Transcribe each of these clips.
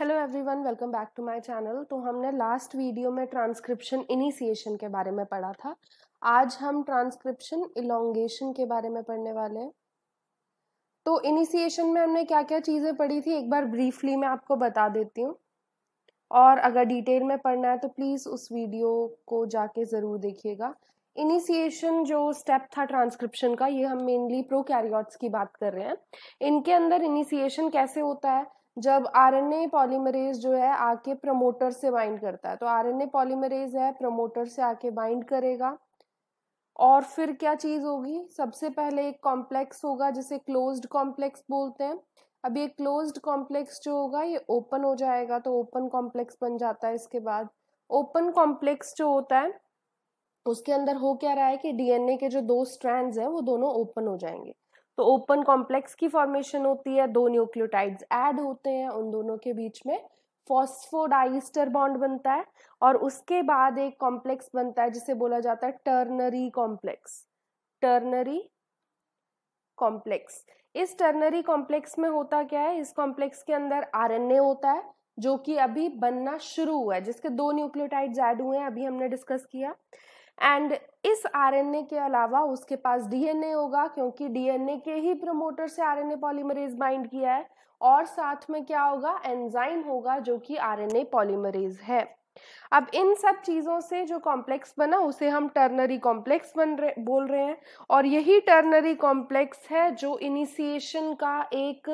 Hello everyone welcome back to my channel तो हमने last video में ट्रांसक्रिप्शन इनिशिएशन के बारे में पढ़ा था आज हम ट्रांसक्रिप्शन इलोंगेशन के बारे में पढ़ने वाले हैं तो इनिशिएशन में हमने क्या क्या चीज़ें पढ़ी थी एक बार ब्रीफली मैं आपको बता देती हूँ और अगर डिटेल में पढ़ना है तो प्लीज़ उस वीडियो को जाके ज़रूर देखिएगा इनिशिएशन जो स्टेप था ट्रांसक्रिप्शन का ये हम मेनली प्रो की बात कर रहे हैं इनके अंदर इनिशिएशन कैसे होता है जब आरएनए पॉलीमरेज जो है आके प्रमोटर से बाइंड करता है तो आरएनए पॉलीमरेज है प्रमोटर से आके बाइंड करेगा और फिर क्या चीज़ होगी सबसे पहले एक कॉम्प्लेक्स होगा जिसे क्लोज्ड कॉम्प्लेक्स बोलते हैं अब ये क्लोज्ड कॉम्प्लेक्स जो होगा ये ओपन हो जाएगा तो ओपन कॉम्प्लेक्स बन जाता है इसके बाद ओपन कॉम्प्लेक्स जो होता है उसके अंदर हो क्या रहा है कि डीएनए के जो दो स्ट्रैंड्स हैं वो दोनों ओपन हो जाएंगे तो ओपन कॉम्प्लेक्स की फॉर्मेशन होती है दो न्यूक्लियोटाइड्स ऐड होते हैं उन दोनों के बीच में फॉस्फोडाइस्टर बॉन्ड बनता है और उसके बाद एक कॉम्प्लेक्स बनता है जिसे बोला जाता है टर्नरी कॉम्प्लेक्स टर्नरी कॉम्प्लेक्स इस टर्नरी कॉम्प्लेक्स में होता क्या है इस कॉम्प्लेक्स के अंदर आरएनए होता है जो कि अभी बनना शुरू हुआ है जिसके दो न्यूक्लियोटाइड्स ऐड हुए हैं अभी हमने डिस्कस किया एंड इस आरएनए के अलावा उसके पास डीएनए होगा क्योंकि डीएनए के ही प्रमोटर से आरएनए पॉलीमरेज बाइंड किया है और साथ में क्या होगा एंजाइम होगा जो कि आरएनए पॉलीमरेज है अब इन सब चीज़ों से जो कॉम्प्लेक्स बना उसे हम टर्नरी कॉम्प्लेक्स बन रहे बोल रहे हैं और यही टर्नरी कॉम्प्लेक्स है जो इनिशिएशन का एक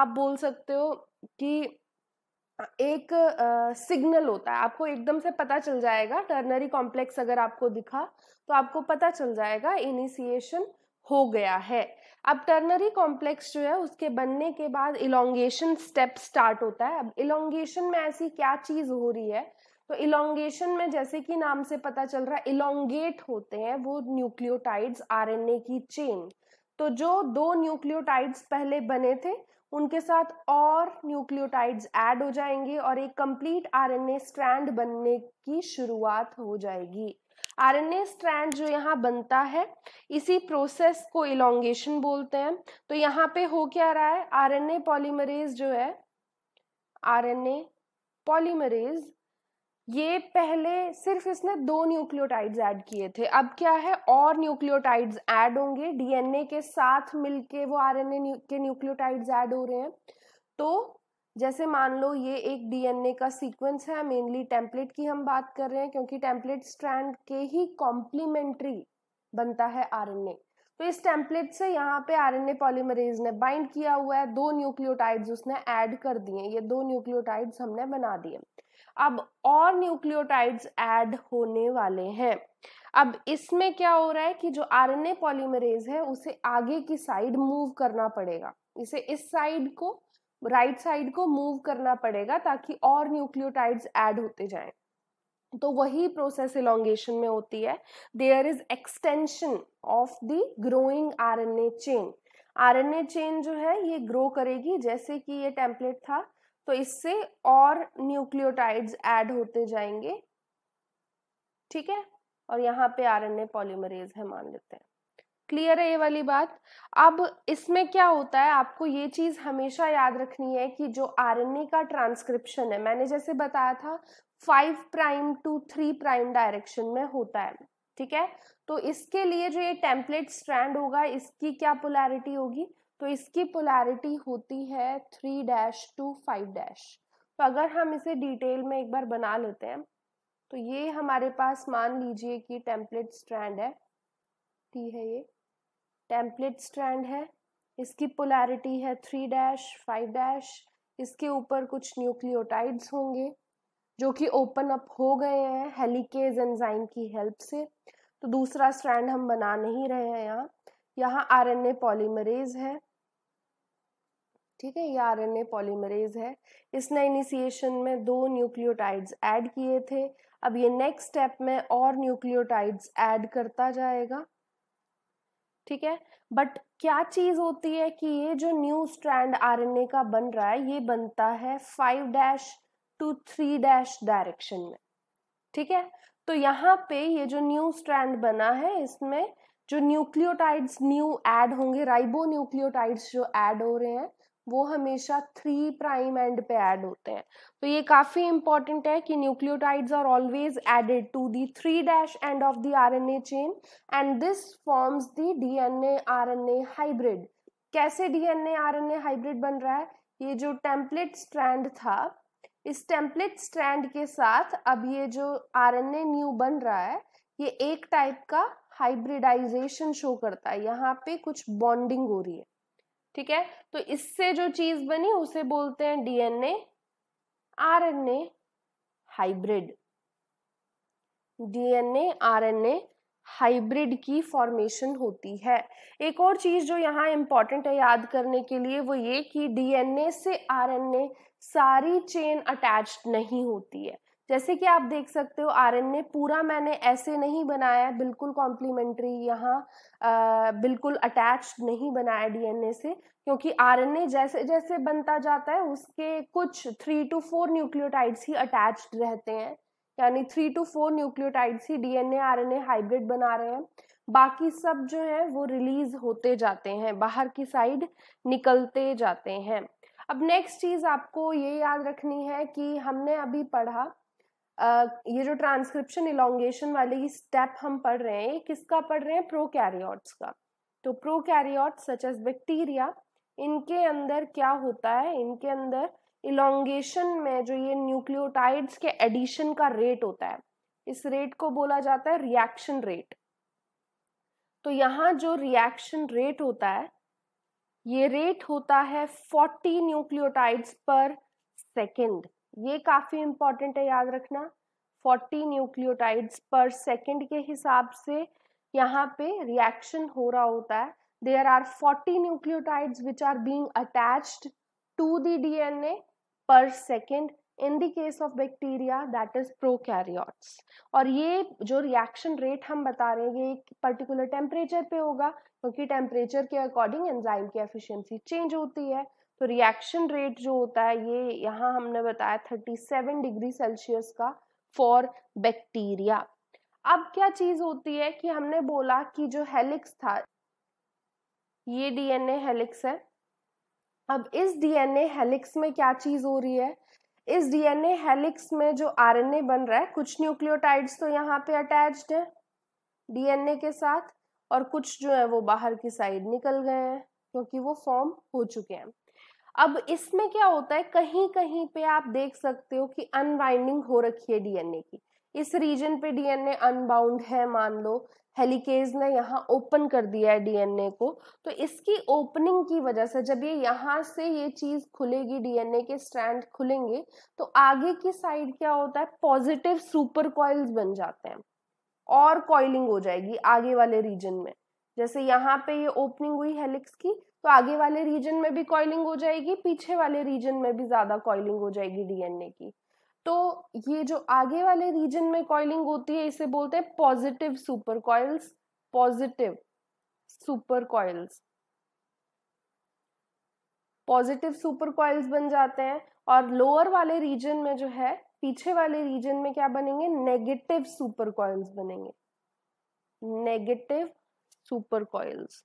आप बोल सकते हो कि एक सिग्नल होता है आपको एकदम से पता चल जाएगा टर्नरी कॉम्प्लेक्स अगर आपको दिखा तो आपको पता चल जाएगा इनिशिएशन हो गया है अब टर्नरी कॉम्प्लेक्स जो है उसके बनने के बाद इलोंगेशन स्टेप स्टार्ट होता है अब इलोंगेशन में ऐसी क्या चीज़ हो रही है तो इलोंगेशन में जैसे कि नाम से पता चल रहा है इलोंगेट होते हैं वो न्यूक्लियोटाइड्स आरएनए की चेन तो जो दो न्यूक्लियोटाइड्स पहले बने थे उनके साथ और न्यूक्लियोटाइड्स ऐड हो जाएंगे और एक कंप्लीट आरएनए स्ट्रैंड बनने की शुरुआत हो जाएगी आरएनए स्ट्रैंड जो यहाँ बनता है इसी प्रोसेस को इलोंगेशन बोलते हैं तो यहाँ पे हो क्या रहा है आरएनए पॉलीमरेज जो है आरएनए पॉलीमरेज ये पहले सिर्फ इसने दो न्यूक्लियोटाइड्स ऐड किए थे अब क्या है और न्यूक्लियोटाइड्स ऐड होंगे डीएनए के साथ मिलके वो आरएनए न्यू, के न्यूक्लियोटाइड्स ऐड हो रहे हैं तो जैसे मान लो ये एक डीएनए का सीक्वेंस है मेनली टेम्पलेट की हम बात कर रहे हैं क्योंकि टेम्पलेट स्ट्रैंड के ही कॉम्प्लीमेंट्री बनता है आरएनए तो इस टेम्पलेट से यहाँ पे आरएनए पॉलीमरेज ने बाइंड किया हुआ है दो न्यूक्लियोटाइड्स उसने ऐड कर दिए ये दो न्यूक्लियोटाइड्स हमने बना दिए अब और न्यूक्लियोटाइड्स ऐड होने वाले हैं अब इसमें क्या हो रहा है कि जो आरएनए पॉलीमरेज है उसे आगे की साइड मूव करना पड़ेगा इसे इस साइड को राइट right साइड को मूव करना पड़ेगा ताकि और न्यूक्लियोटाइड्स ऐड होते जाएं तो वही प्रोसेस इलांगेशन में होती है there is extension of the growing RNA chain RNA chain जो है ये ग्रो करेगी जैसे कि ये टेम्पलेट था तो इससे और न्यूक्लियोटाइड्स ऐड होते जाएंगे ठीक है और यहाँ पे आरएनए पॉलीमरेज है मान लेते हैं क्लियर है ये वाली बात अब इसमें क्या होता है आपको ये चीज हमेशा याद रखनी है कि जो आरएनए का ट्रांसक्रिप्शन है मैंने जैसे बताया था five prime to three prime direction में होता है ठीक है तो इसके लिए जो ये टेम्पलेट स्ट्रैंड होगा इसकी क्या पोलैरिटी होगी तो इसकी पोलैरिटी होती है three dash to five dash तो अगर हम इसे डिटेल में एक बार बना लेते हैं तो ये हमारे पास मान लीजिए कि टेम्पलेट स्ट्रैंड है टी है ये टेम्पलेट स्ट्रैंड है इसकी पोलैरिटी है थ्री डैश फाइव डैश इसके ऊपर कुछ न्यूक्लियोटाइड्स होंगे जो कि ओपन अप हो गए हैं हेलिकेज एंजाइम की हेल्प से तो दूसरा स्ट्रैंड हम बना नहीं रहे हैं यहाँ यहाँ ए पॉलीमरेज है ठीक है ये ए पॉलीमरेज है इसने इनिशिएशन में दो न्यूक्लियोटाइड्स ऐड किए थे अब ये नेक्स्ट स्टेप में और न्यूक्लियोटाइड्स ऐड करता जाएगा ठीक है बट क्या चीज़ होती है कि ये जो न्यू स्ट्रैंड आरएनए का बन रहा है ये बनता है five dash to three dash direction में ठीक है तो यहाँ पे ये जो न्यू स्ट्रैंड बना है इसमें जो न्यूक्लियोटाइड्स न्यू ऐड होंगे राइबो न्यूक्लियोटाइड्स जो ऐड हो रहे हैं वो हमेशा थ्री प्राइम एंड पे ऐड होते हैं तो ये काफ़ी इंपॉर्टेंट है कि nucleotides are always added to the three dash end of the RNA chain and this forms the DNA RNA hybrid कैसे डीएनए आरएनए हाइब्रिड बन रहा है ये जो टेम्पलेट स्ट्रैंड था इस टेम्पलेट स्ट्रैंड के साथ अब ये जो आर न्यू बन रहा है ये एक टाइप का हाइब्रिडाइजेशन शो करता है यहाँ पे कुछ बॉन्डिंग हो रही है ठीक है तो इससे जो चीज बनी उसे बोलते हैं DNA RNA hybrid DNA RNA hybrid की फॉर्मेशन होती है एक और चीज जो यहाँ इंपॉर्टेंट है याद करने के लिए वो ये कि डीएनए से आरएनए सारी चेन अटैच्ड नहीं होती है जैसे कि आप देख सकते हो आर ए पूरा मैंने ऐसे नहीं बनाया बिल्कुल कॉम्प्लीमेंट्री यहाँ बिल्कुल अटैच नहीं बनाया डीएनए से क्योंकि ए जैसे जैसे बनता जाता है उसके कुछ थ्री टू फोर न्यूक्लियोटाइड्स ही अटैच रहते हैं यानी थ्री टू फोर न्यूक्लियोटाइड्स ही डीएनए ए हाइब्रिड बना रहे हैं बाकी सब जो है वो रिलीज होते जाते हैं बाहर की साइड निकलते जाते हैं अब नेक्स्ट चीज़ आपको ये याद रखनी है कि हमने अभी पढ़ा ये जो ट्रांसक्रिप्शन इलोंगेशन वाले स्टेप हम पढ़ रहे हैं किसका पढ़ रहे हैं प्रोकैरियोट्स का तो प्रोकैरियोट्स सच एज बैक्टीरिया इनके अंदर क्या होता है इनके अंदर इलोंगेशन में जो ये न्यूक्लियोटाइड्स के एडिशन का रेट होता है इस रेट को बोला जाता है रिएक्शन रेट तो यहाँ जो रिएक्शन रेट होता है ये रेट होता है 40 न्यूक्लियोटाइड्स पर सेकेंड ये काफ़ी इम्पॉर्टेंट है याद रखना 40 न्यूक्लियोटाइड्स पर सेकंड के हिसाब से यहाँ पे रिएक्शन हो रहा होता है there are 40 nucleotides which are being attached to the DNA per second in the case of bacteria that is prokaryotes और ये जो रिएक्शन रेट हम बता रहे हैं ये एक पर्टिकुलर टेम्परेचर पे होगा क्योंकि टेम्परेचर के अकॉर्डिंग एंजाइम की एफिशिएंसी चेंज होती है तो रिएक्शन रेट जो होता है ये यहाँ हमने बताया 37 डिग्री सेल्सियस का फॉर बैक्टीरिया अब क्या चीज होती है कि हमने बोला कि जो हेलिक्स था ये डीएनए हेलिक्स है अब इस डीएनए हेलिक्स में क्या चीज हो रही है इस डीएनए हेलिक्स में जो आरएनए बन रहा है कुछ न्यूक्लियोटाइड्स तो यहाँ पे अटैच्ड है डीएनए के साथ और कुछ जो है वो बाहर की साइड निकल गए हैं क्योंकि वो फॉर्म हो चुके हैं अब इसमें क्या होता है कहीं कहीं पे आप देख सकते हो कि अनबाइंडिंग हो रखी है डीएनए की इस रीजन पे डीएनए अनबाउंड है मान लो हेलीकेज ने यहाँ ओपन कर दिया है डीएनए को तो इसकी ओपनिंग की वजह से जब ये यहाँ से ये चीज खुलेगी डीएनए के स्ट्रैंड खुलेंगे तो आगे की साइड क्या होता है पॉजिटिव सुपर कॉइल्स बन जाते हैं और कॉइलिंग हो जाएगी आगे वाले रीजन में जैसे यहाँ पे ये ओपनिंग हुई हेलिक्स की तो आगे वाले रीजन में भी कॉइलिंग हो जाएगी पीछे वाले रीजन में भी ज़्यादा कॉइलिंग हो जाएगी डीएनए की तो ये जो आगे वाले रीजन में कॉइलिंग होती है इसे बोलते हैं positive super coils positive super coils positive super coils बन जाते हैं और लोअर वाले रीजन में जो है पीछे वाले रीजन में क्या बनेंगे नेगेटिव सुपर कॉइल्स बनेंगे नेगेटिव सुपर कॉइल्स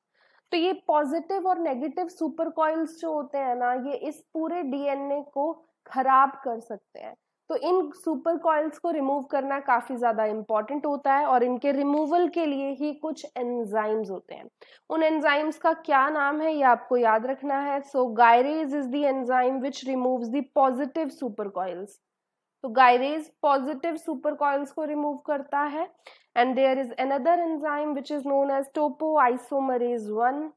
तो ये पॉजिटिव और नेगेटिव सुपर कॉइल्स जो होते हैं ना ये इस पूरे डीएनए को खराब कर सकते हैं तो इन सुपर कॉइल्स को रिमूव करना काफ़ी ज़्यादा इम्पॉर्टेंट होता है और इनके रिमूवल के लिए ही कुछ एंजाइम्स होते हैं उन एंजाइम्स का क्या नाम है ये आपको याद रखना है so gyrase is the enzyme which removes the positive super coils तो गायरेज पॉजिटिव सुपर कॉइल्स को रिमूव करता है and there is another enzyme which is known as topoisomerase 1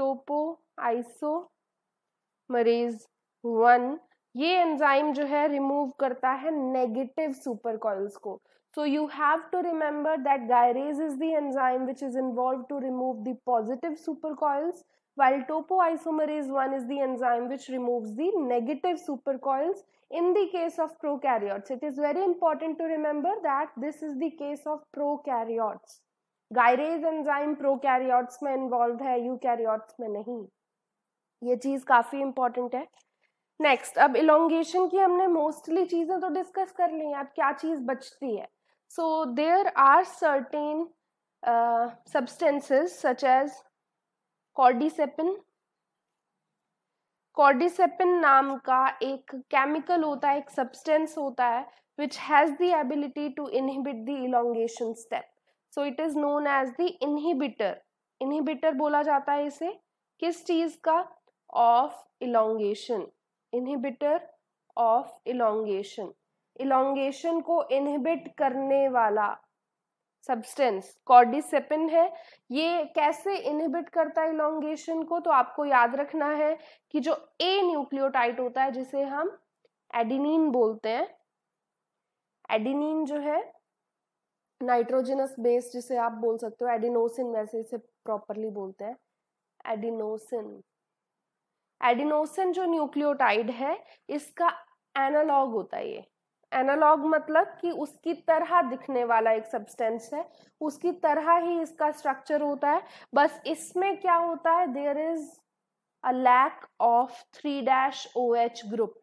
topoisomerase 1 ये एंजाइम जो है रिमूव करता है नेगेटिव सुपर कॉइल्स को so you have to remember that gyrase is the enzyme which is involve to remove the positive super coils while topoisomerase 1 is the enzyme which removes the negative supercoils. In the case of prokaryotes, it is very important to remember that this is the case of prokaryotes. gyrase enzyme prokaryotes mein involved hai eukaryotes mein nahi ye cheez kafi important hai next अब elongation की हमने mostly चीज़ें तो discuss कर ली हैं अब क्या चीज़ बचती है so there are certain substances such as cordycepin cordycepin नाम का एक केमिकल होता है एक सब्सटेंस होता है which has the ability to inhibit the elongation step so it is known as the inhibitor inhibitor बोला जाता है इसे किस चीज़ का of elongation inhibitor of elongation elongation को इनहिबिट करने वाला सब्सटेंस कॉर्डिसेपिन है ये कैसे इनहिबिट करता है इलोंगेशन को तो आपको याद रखना है कि जो ए न्यूक्लियोटाइड होता है जिसे हम एडिनिन बोलते हैं एडिनिन जो है नाइट्रोजनस बेस जिसे आप बोल सकते हो एडिनोसिन वैसे इसे प्रॉपरली बोलते हैं एडिनोसिन एडिनोसिन जो न्यूक्लियोटाइड है इसका एनालॉग होता है ये एनालॉग मतलब कि उसकी तरह दिखने वाला एक सब्सटेंस है उसकी तरह ही इसका स्ट्रक्चर होता है बस इसमें क्या होता है there is a lack of three dash O H group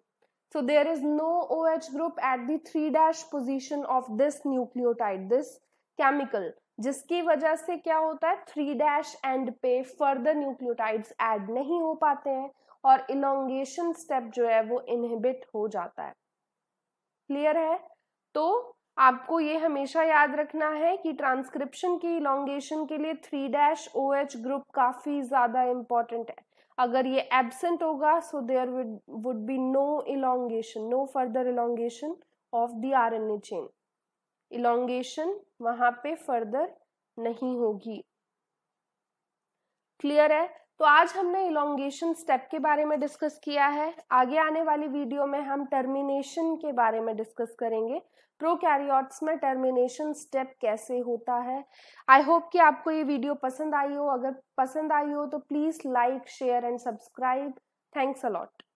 there is no O H group at the three dash position of this nucleotide this chemical जिसकी वजह से क्या होता है थ्री डैश एंड पे फर्दर न्यूक्लियोटाइड्स ऐड नहीं हो पाते हैं और इलोंगेशन स्टेप जो है वो इनहिबिट हो जाता है क्लियर है तो आपको ये हमेशा याद रखना है कि ट्रांसक्रिप्शन की इलांगेशन के लिए three dash O H group काफ़ी ज़्यादा इंपॉर्टेंट है अगर ये एबसेंट होगा so there would be no elongation no further elongation of the R N A chain elongation वहां पे फर्दर नहीं होगी क्लियर है तो आज हमने इलोंगेशन स्टेप के बारे में डिस्कस किया है आगे आने वाली वीडियो में हम टर्मिनेशन के बारे में डिस्कस करेंगे प्रोकैरियोट्स में टर्मिनेशन स्टेप कैसे होता है आई होप कि आपको ये वीडियो पसंद आई हो अगर पसंद आई हो तो please like share and subscribe thanks allot